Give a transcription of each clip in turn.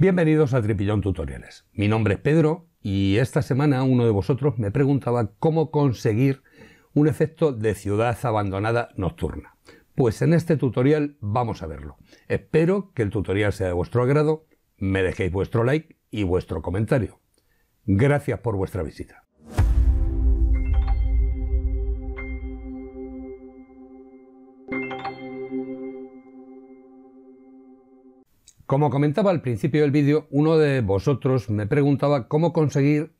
Bienvenidos a Tripillón Tutoriales. Mi nombre es Pedro y esta semana uno de vosotros me preguntaba cómo conseguir un efecto de ciudad abandonada nocturna. Pues en este tutorial vamos a verlo. Espero que el tutorial sea de vuestro agrado, me dejéis vuestro like y vuestro comentario. Gracias por vuestra visita. Como comentaba al principio del vídeo, uno de vosotros me preguntaba cómo conseguir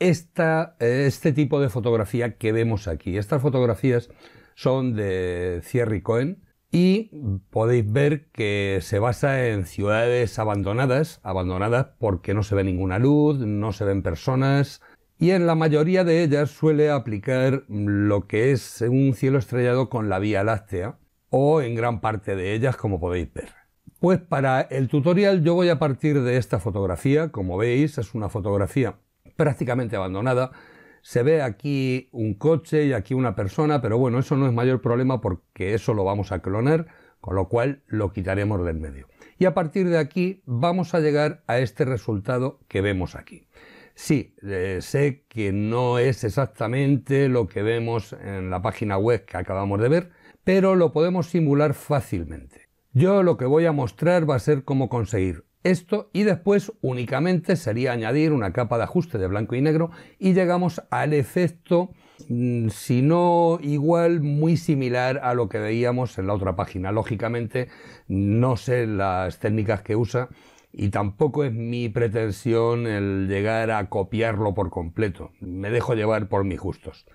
esta, eh, este tipo de fotografía que vemos aquí. Estas fotografías son de Thierry Cohen y podéis ver que se basa en ciudades abandonadas, abandonadas porque no se ve ninguna luz, no se ven personas y en la mayoría de ellas suele aplicar lo que es un cielo estrellado con la Vía Láctea o en gran parte de ellas como podéis ver. Pues para el tutorial yo voy a partir de esta fotografía, como veis es una fotografía prácticamente abandonada. Se ve aquí un coche y aquí una persona, pero bueno, eso no es mayor problema porque eso lo vamos a clonar, con lo cual lo quitaremos del medio. Y a partir de aquí vamos a llegar a este resultado que vemos aquí. Sí, eh, sé que no es exactamente lo que vemos en la página web que acabamos de ver, pero lo podemos simular fácilmente. Yo lo que voy a mostrar va a ser cómo conseguir esto y después únicamente sería añadir una capa de ajuste de blanco y negro y llegamos al efecto mm, si no igual, muy similar a lo que veíamos en la otra página. Lógicamente, no sé las técnicas que usa y tampoco es mi pretensión el llegar a copiarlo por completo. Me dejo llevar por mis gustos.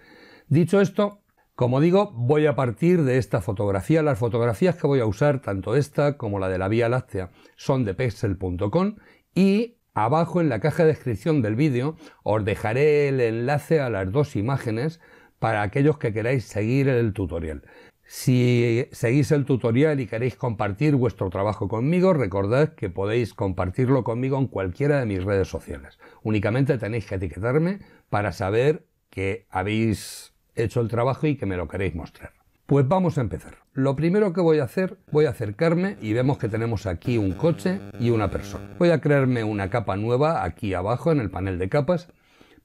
Dicho esto, como digo, voy a partir de esta fotografía. Las fotografías que voy a usar, tanto esta como la de la Vía Láctea, son de pexel.com y abajo en la caja de descripción del vídeo os dejaré el enlace a las dos imágenes para aquellos que queráis seguir el tutorial. Si seguís el tutorial y queréis compartir vuestro trabajo conmigo, recordad que podéis compartirlo conmigo en cualquiera de mis redes sociales. Únicamente tenéis que etiquetarme para saber que habéis hecho el trabajo y que me lo queréis mostrar. Pues vamos a empezar. Lo primero que voy a hacer, voy a acercarme y vemos que tenemos aquí un coche y una persona. Voy a crearme una capa nueva aquí abajo en el panel de capas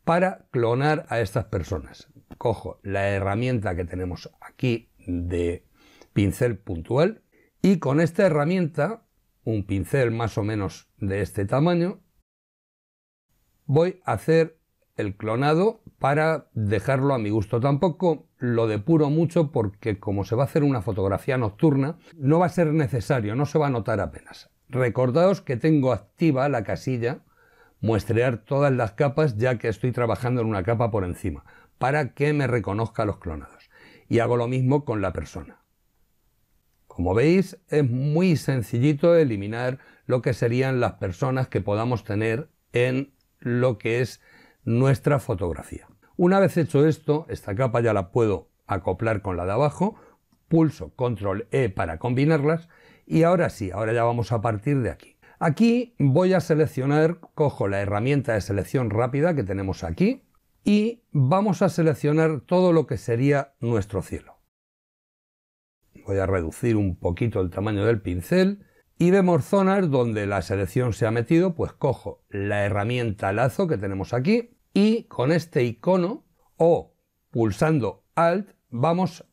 para clonar a estas personas. Cojo la herramienta que tenemos aquí de pincel puntual y con esta herramienta, un pincel más o menos de este tamaño, voy a hacer el clonado para dejarlo a mi gusto tampoco, lo depuro mucho porque como se va a hacer una fotografía nocturna, no va a ser necesario, no se va a notar apenas. Recordaos que tengo activa la casilla muestrear todas las capas ya que estoy trabajando en una capa por encima, para que me reconozca los clonados. Y hago lo mismo con la persona. Como veis, es muy sencillito eliminar lo que serían las personas que podamos tener en lo que es nuestra fotografía. Una vez hecho esto, esta capa ya la puedo acoplar con la de abajo, pulso control E para combinarlas y ahora sí, ahora ya vamos a partir de aquí. Aquí voy a seleccionar, cojo la herramienta de selección rápida que tenemos aquí y vamos a seleccionar todo lo que sería nuestro cielo. Voy a reducir un poquito el tamaño del pincel y vemos zonas donde la selección se ha metido, pues cojo la herramienta lazo que tenemos aquí y con este icono o pulsando Alt vamos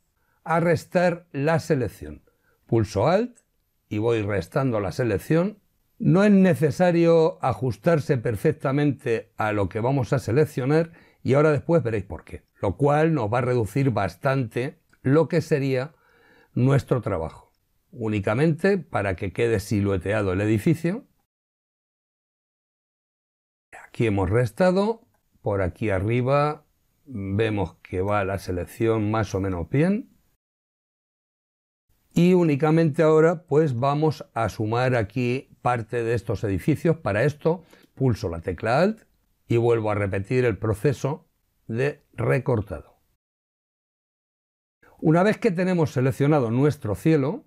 a restar la selección. Pulso Alt y voy restando la selección. No es necesario ajustarse perfectamente a lo que vamos a seleccionar y ahora después veréis por qué, lo cual nos va a reducir bastante lo que sería nuestro trabajo únicamente para que quede silueteado el edificio. Aquí hemos restado, por aquí arriba vemos que va la selección más o menos bien. Y únicamente ahora pues vamos a sumar aquí parte de estos edificios. Para esto pulso la tecla Alt y vuelvo a repetir el proceso de recortado. Una vez que tenemos seleccionado nuestro cielo,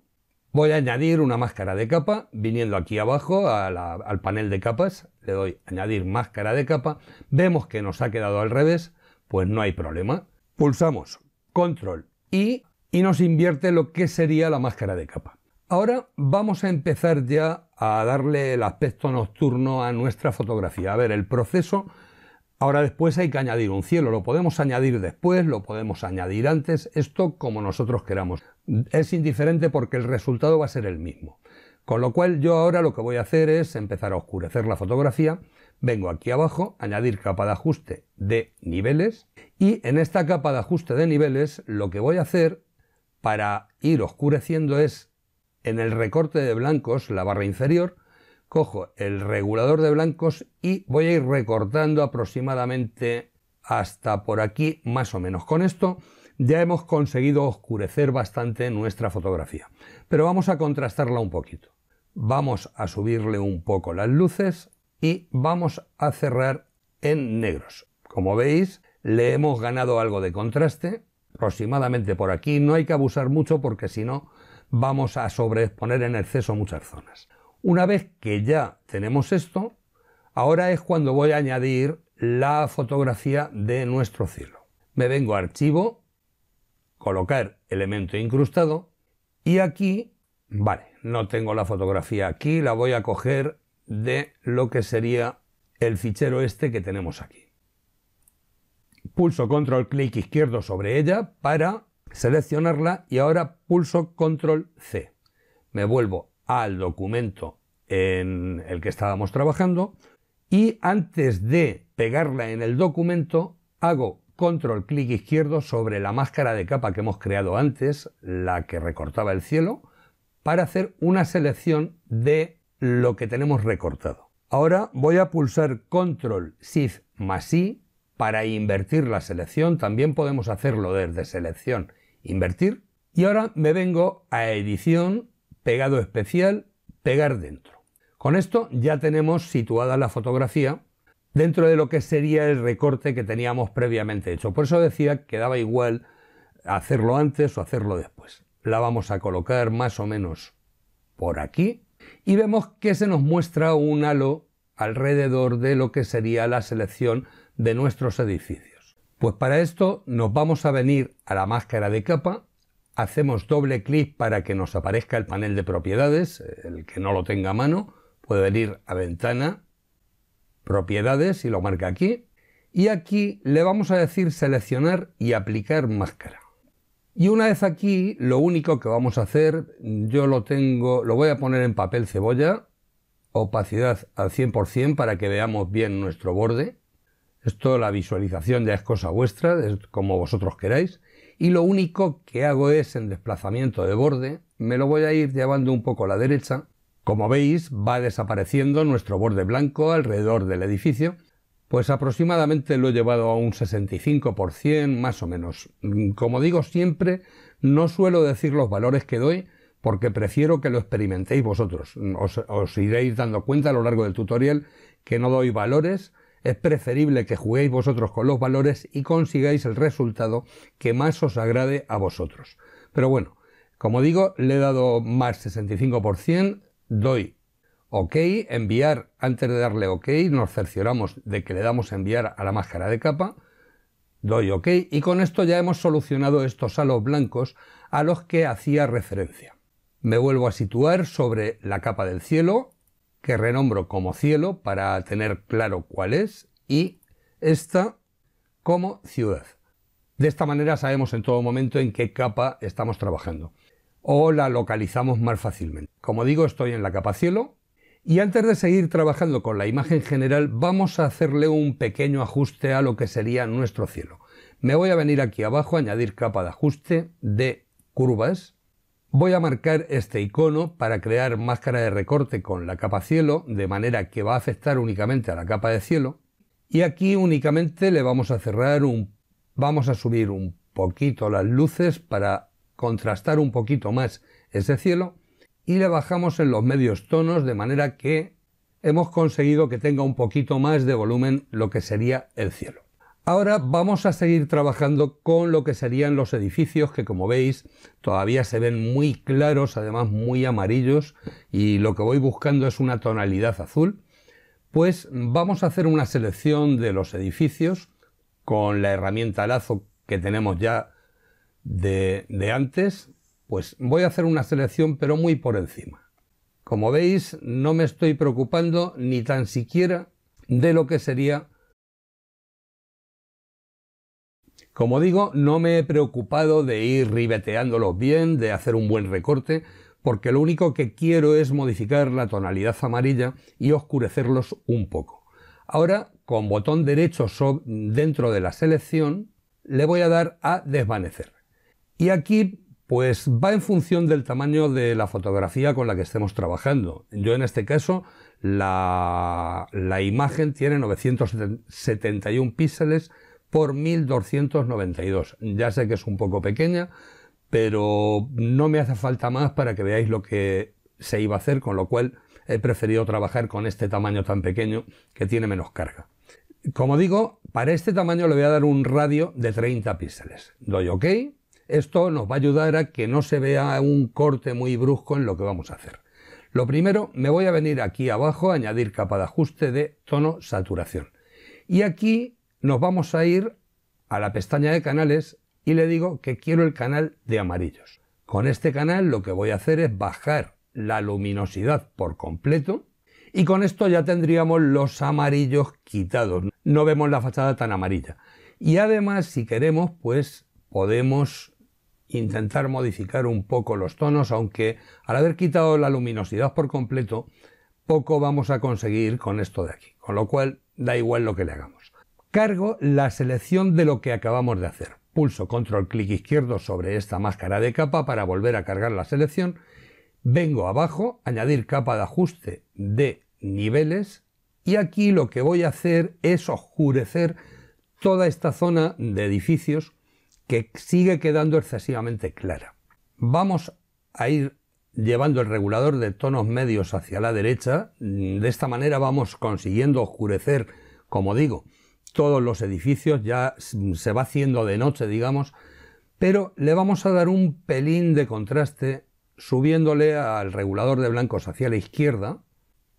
Voy a añadir una máscara de capa, viniendo aquí abajo al panel de capas, le doy añadir máscara de capa, vemos que nos ha quedado al revés, pues no hay problema. Pulsamos control y nos invierte lo que sería la máscara de capa. Ahora vamos a empezar ya a darle el aspecto nocturno a nuestra fotografía, a ver el proceso Ahora después hay que añadir un cielo, lo podemos añadir después, lo podemos añadir antes, esto como nosotros queramos. Es indiferente porque el resultado va a ser el mismo. Con lo cual yo ahora lo que voy a hacer es empezar a oscurecer la fotografía, vengo aquí abajo, añadir capa de ajuste de niveles y en esta capa de ajuste de niveles lo que voy a hacer para ir oscureciendo es en el recorte de blancos, la barra inferior, cojo el regulador de blancos y voy a ir recortando aproximadamente hasta por aquí más o menos. Con esto ya hemos conseguido oscurecer bastante nuestra fotografía, pero vamos a contrastarla un poquito. Vamos a subirle un poco las luces y vamos a cerrar en negros. Como veis, le hemos ganado algo de contraste, aproximadamente por aquí. No hay que abusar mucho porque si no vamos a sobreponer en exceso muchas zonas. Una vez que ya tenemos esto, ahora es cuando voy a añadir la fotografía de nuestro cielo. Me vengo a archivo, colocar elemento incrustado y aquí, vale, no tengo la fotografía aquí, la voy a coger de lo que sería el fichero este que tenemos aquí. Pulso control clic izquierdo sobre ella para seleccionarla y ahora pulso control C. Me vuelvo al documento en el que estábamos trabajando y antes de pegarla en el documento hago control clic izquierdo sobre la máscara de capa que hemos creado antes, la que recortaba el cielo, para hacer una selección de lo que tenemos recortado. Ahora voy a pulsar control shift más i para invertir la selección, también podemos hacerlo desde selección invertir y ahora me vengo a edición pegado especial, pegar dentro. Con esto ya tenemos situada la fotografía dentro de lo que sería el recorte que teníamos previamente hecho. Por eso decía que daba igual hacerlo antes o hacerlo después. La vamos a colocar más o menos por aquí y vemos que se nos muestra un halo alrededor de lo que sería la selección de nuestros edificios. Pues para esto nos vamos a venir a la máscara de capa hacemos doble clic para que nos aparezca el panel de propiedades, el que no lo tenga a mano puede venir a ventana, propiedades y lo marca aquí, y aquí le vamos a decir seleccionar y aplicar máscara. Y una vez aquí, lo único que vamos a hacer, yo lo tengo, lo voy a poner en papel cebolla, opacidad al 100% para que veamos bien nuestro borde. Esto, la visualización ya es cosa vuestra, es como vosotros queráis y lo único que hago es en desplazamiento de borde me lo voy a ir llevando un poco a la derecha. Como veis va desapareciendo nuestro borde blanco alrededor del edificio, pues aproximadamente lo he llevado a un 65% más o menos. Mm, como digo siempre, no suelo decir los valores que doy porque prefiero que lo experimentéis vosotros. Os, iréis dando cuenta a lo largo del tutorial que no doy valores, es preferible que juguéis vosotros con los valores y consigáis el resultado que más os agrade a vosotros. Pero bueno, como digo, le he dado más 65%, doy OK, enviar, antes de darle OK, nos cercioramos de que le damos enviar a la máscara de capa, doy OK y con esto ya hemos solucionado estos halos blancos a los que hacía referencia. Me vuelvo a situar sobre la capa del cielo, que renombro como cielo para tener claro cuál es, y esta como ciudad. De esta manera sabemos en todo momento en qué capa estamos trabajando o la localizamos más fácilmente. Como digo, estoy en la capa cielo y antes de seguir trabajando con la imagen general vamos a hacerle un pequeño ajuste a lo que sería nuestro cielo. Me voy a venir aquí abajo, añadir capa de ajuste de curvas Voy a marcar este icono para crear máscara de recorte con la capa cielo, de manera que va a afectar únicamente a la capa de cielo. Y aquí únicamente le vamos a cerrar un... vamos a subir un poquito las luces para contrastar un poquito más ese cielo. Y le bajamos en los medios tonos de manera que hemos conseguido que tenga un poquito más de volumen lo que sería el cielo. Ahora vamos a seguir trabajando con lo que serían los edificios que como veis todavía se ven muy claros, además muy amarillos y lo que voy buscando es una tonalidad azul. Pues vamos a hacer una selección de los edificios con la herramienta lazo que tenemos ya de, antes. Pues voy a hacer una selección pero muy por encima. Como veis no me estoy preocupando ni tan siquiera de lo que sería Como digo, no me he preocupado de ir ribeteándolos bien, de hacer un buen recorte, porque lo único que quiero es modificar la tonalidad amarilla y oscurecerlos un poco. Ahora, con botón derecho dentro de la selección, le voy a dar a desvanecer. Y aquí, pues va en función del tamaño de la fotografía con la que estemos trabajando. Yo en este caso, la, imagen tiene 971 píxeles por 1292. Ya sé que es un poco pequeña, pero no me hace falta más para que veáis lo que se iba a hacer, con lo cual he preferido trabajar con este tamaño tan pequeño que tiene menos carga. Como digo, para este tamaño le voy a dar un radio de 30 píxeles. Doy OK. Esto nos va a ayudar a que no se vea un corte muy brusco en lo que vamos a hacer. Lo primero, me voy a venir aquí abajo a añadir capa de ajuste de tono saturación. Y aquí nos vamos a ir a la pestaña de canales y le digo que quiero el canal de amarillos. Con este canal lo que voy a hacer es bajar la luminosidad por completo y con esto ya tendríamos los amarillos quitados. No vemos la fachada tan amarilla. Y además, si queremos, pues podemos intentar modificar un poco los tonos, aunque al haber quitado la luminosidad por completo, poco vamos a conseguir con esto de aquí. Con lo cual, da igual lo que le hagamos cargo la selección de lo que acabamos de hacer. Pulso control clic izquierdo sobre esta máscara de capa para volver a cargar la selección. Vengo abajo, añadir capa de ajuste de niveles y aquí lo que voy a hacer es oscurecer toda esta zona de edificios que sigue quedando excesivamente clara. Vamos a ir llevando el regulador de tonos medios hacia la derecha. De esta manera vamos consiguiendo oscurecer, como digo, todos los edificios, ya se va haciendo de noche, digamos, pero le vamos a dar un pelín de contraste subiéndole al regulador de blancos hacia la izquierda.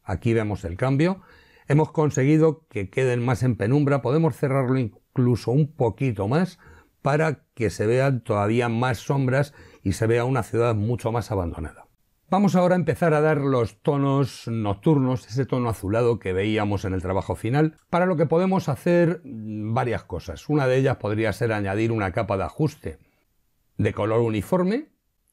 Aquí vemos el cambio. Hemos conseguido que queden más en penumbra, podemos cerrarlo incluso un poquito más para que se vean todavía más sombras y se vea una ciudad mucho más abandonada. Vamos ahora a empezar a dar los tonos nocturnos, ese tono azulado que veíamos en el trabajo final, para lo que podemos hacer varias cosas. Una de ellas podría ser añadir una capa de ajuste de color uniforme,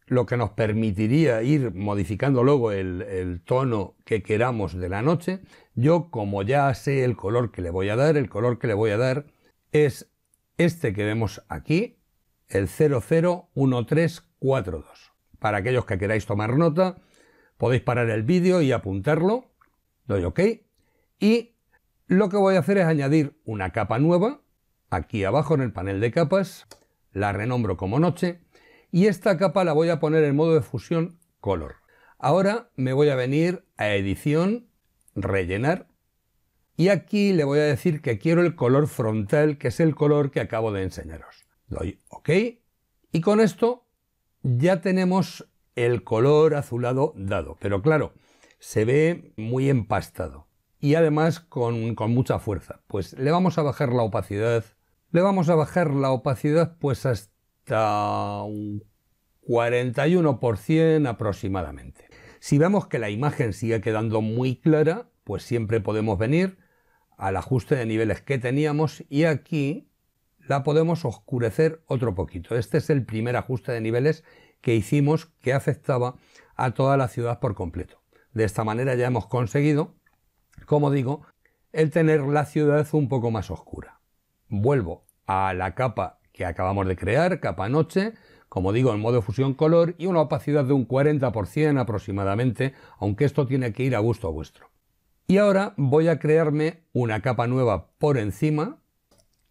lo que nos permitiría ir modificando luego el, tono que queramos de la noche. Yo, como ya sé el color que le voy a dar, el color que le voy a dar es este que vemos aquí, el 001342. Para aquellos que queráis tomar nota, podéis parar el vídeo y apuntarlo. Doy OK. Y lo que voy a hacer es añadir una capa nueva, aquí abajo en el panel de capas, la renombro como noche, y esta capa la voy a poner en modo de fusión color. Ahora me voy a venir a edición, rellenar, y aquí le voy a decir que quiero el color frontal, que es el color que acabo de enseñaros. Doy OK, y con esto ya tenemos el color azulado dado, pero claro, se ve muy empastado y además con, mucha fuerza. Pues le vamos a bajar la opacidad, le vamos a bajar la opacidad pues hasta un 41% aproximadamente. Si vemos que la imagen sigue quedando muy clara, pues siempre podemos venir al ajuste de niveles que teníamos y aquí la podemos oscurecer otro poquito. Este es el primer ajuste de niveles que hicimos que afectaba a toda la ciudad por completo. De esta manera ya hemos conseguido, como digo, el tener la ciudad un poco más oscura. Vuelvo a la capa que acabamos de crear, capa noche, como digo, en modo fusión color y una opacidad de un 40% aproximadamente, aunque esto tiene que ir a gusto vuestro. Y ahora voy a crearme una capa nueva por encima,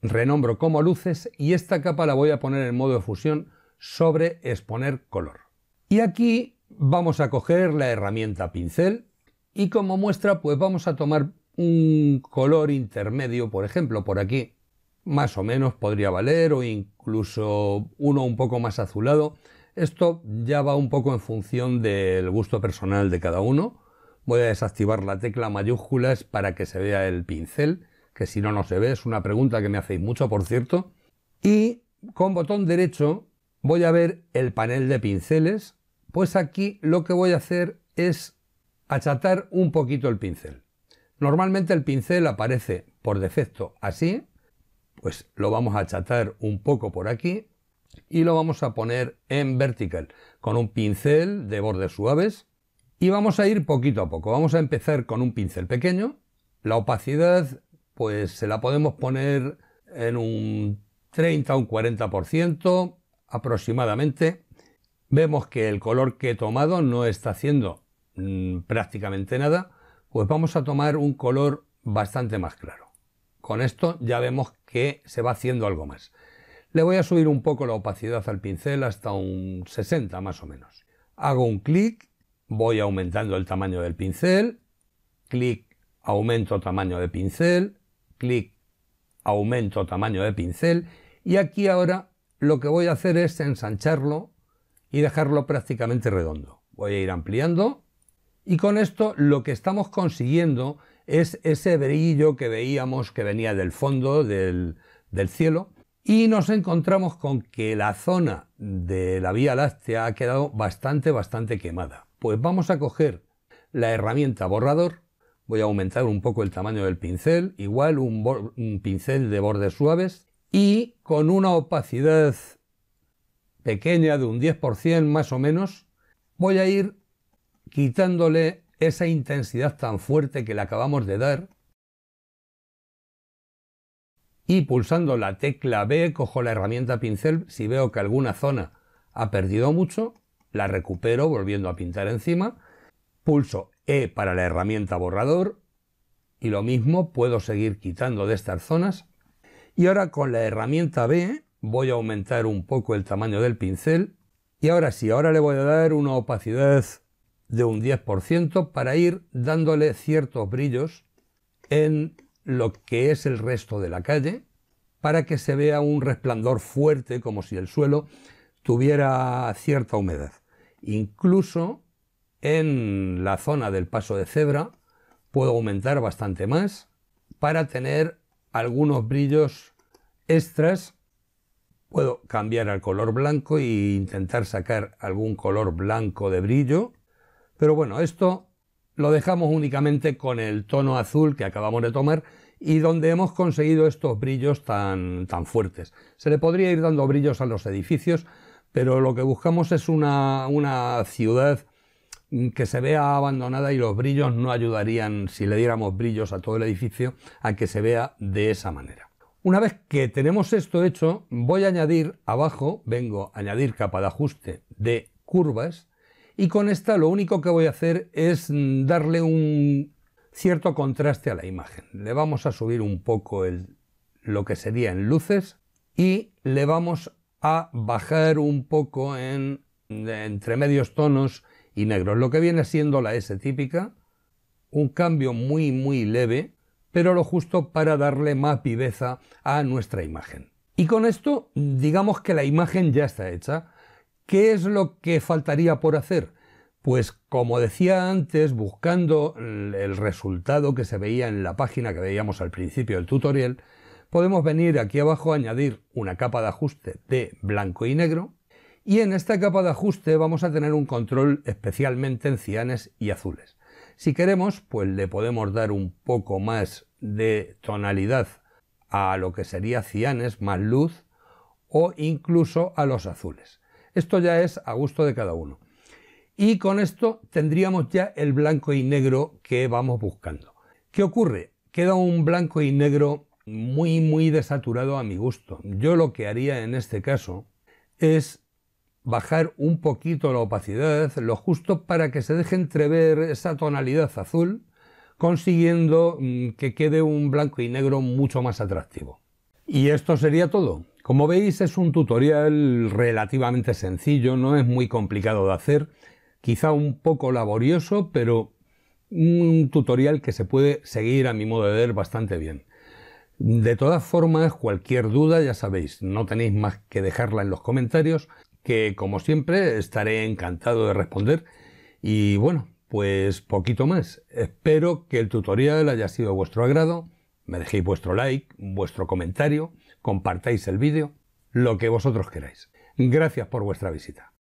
renombro como luces y esta capa la voy a poner en modo de fusión sobre exponer color. Y aquí vamos a coger la herramienta pincel y como muestra pues vamos a tomar un color intermedio, por ejemplo, por aquí más o menos podría valer o incluso uno un poco más azulado. Esto ya va un poco en función del gusto personal de cada uno. Voy a desactivar la tecla mayúsculas para que se vea el pincel que si no, no se ve, es una pregunta que me hacéis mucho, por cierto. Y con botón derecho voy a ver el panel de pinceles, pues aquí lo que voy a hacer es achatar un poquito el pincel. Normalmente el pincel aparece por defecto así, pues lo vamos a achatar un poco por aquí y lo vamos a poner en vertical con un pincel de bordes suaves y vamos a ir poquito a poco. Vamos a empezar con un pincel pequeño, la opacidad pues se la podemos poner en un 30 o un 40% aproximadamente. Vemos que el color que he tomado no está haciendo mm, prácticamente nada, pues vamos a tomar un color bastante más claro. Con esto ya vemos que se va haciendo algo más. Le voy a subir un poco la opacidad al pincel hasta un 60 más o menos. Hago un clic, voy aumentando el tamaño del pincel, clic, aumento tamaño de pincel, clic, aumento tamaño de pincel y aquí ahora lo que voy a hacer es ensancharlo y dejarlo prácticamente redondo. Voy a ir ampliando y con esto lo que estamos consiguiendo es ese brillo que veíamos que venía del fondo del, del cielo y nos encontramos con que la zona de la Vía Láctea ha quedado bastante, bastante quemada. Pues vamos a coger la herramienta borrador voy a aumentar un poco el tamaño del pincel, igual un, pincel de bordes suaves y con una opacidad pequeña de un 10% más o menos, voy a ir quitándole esa intensidad tan fuerte que le acabamos de dar y pulsando la tecla B cojo la herramienta pincel, si veo que alguna zona ha perdido mucho, la recupero volviendo a pintar encima, pulso e para la herramienta borrador y lo mismo puedo seguir quitando de estas zonas y ahora con la herramienta B voy a aumentar un poco el tamaño del pincel y ahora sí, ahora le voy a dar una opacidad de un 10% para ir dándole ciertos brillos en lo que es el resto de la calle para que se vea un resplandor fuerte como si el suelo tuviera cierta humedad. Incluso en la zona del paso de cebra puedo aumentar bastante más para tener algunos brillos extras. Puedo cambiar al color blanco e intentar sacar algún color blanco de brillo. Pero bueno, esto lo dejamos únicamente con el tono azul que acabamos de tomar y donde hemos conseguido estos brillos tan, tan fuertes. Se le podría ir dando brillos a los edificios, pero lo que buscamos es una, una ciudad que se vea abandonada y los brillos no ayudarían, si le diéramos brillos a todo el edificio, a que se vea de esa manera. Una vez que tenemos esto hecho, voy a añadir abajo, vengo a añadir capa de ajuste de curvas y con esta lo único que voy a hacer es darle un cierto contraste a la imagen. Le vamos a subir un poco lo que sería en luces y le vamos a bajar un poco en entre medios tonos y negro. Lo que viene siendo la S típica, un cambio muy muy leve, pero lo justo para darle más viveza a nuestra imagen. Y con esto, digamos que la imagen ya está hecha. ¿Qué es lo que faltaría por hacer? Pues como decía antes, buscando el resultado que se veía en la página que veíamos al principio del tutorial, podemos venir aquí abajo a añadir una capa de ajuste de blanco y negro y en esta capa de ajuste vamos a tener un control especialmente en cianes y azules. Si queremos, pues le podemos dar un poco más de tonalidad a lo que sería cianes más luz o incluso a los azules. Esto ya es a gusto de cada uno. Y con esto tendríamos ya el blanco y negro que vamos buscando. ¿Qué ocurre? Queda un blanco y negro muy muy desaturado a mi gusto. Yo lo que haría en este caso es bajar un poquito la opacidad, lo justo para que se deje entrever esa tonalidad azul, consiguiendo mm, que quede un blanco y negro mucho más atractivo. Y esto sería todo. Como veis es un tutorial relativamente sencillo, no es muy complicado de hacer, quizá un poco laborioso, pero un tutorial que se puede seguir a mi modo de ver bastante bien. De todas formas, cualquier duda, ya sabéis, no tenéis más que dejarla en los comentarios que como siempre estaré encantado de responder. Y bueno, pues poquito más. Espero que el tutorial haya sido de vuestro agrado. Me dejéis vuestro like, vuestro comentario, compartáis el vídeo, lo que vosotros queráis. Gracias por vuestra visita.